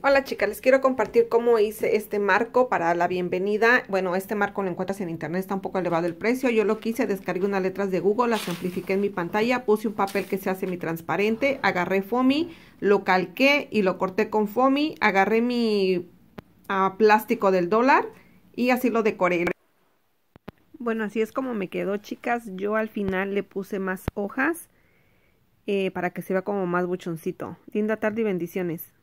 Hola chicas, les quiero compartir cómo hice este marco para la bienvenida. Bueno, este marco lo encuentras en internet, está un poco elevado el precio. Yo lo quise, descargué unas letras de Google, las amplifiqué en mi pantalla, puse un papel que se hace mi transparente, agarré foamy, lo calqué y lo corté con foamy, agarré mi ah, plástico del dólar y así lo decoré. Bueno, así es como me quedó chicas. Yo al final le puse más hojas eh, para que se vea como más buchoncito. Linda tarde y bendiciones.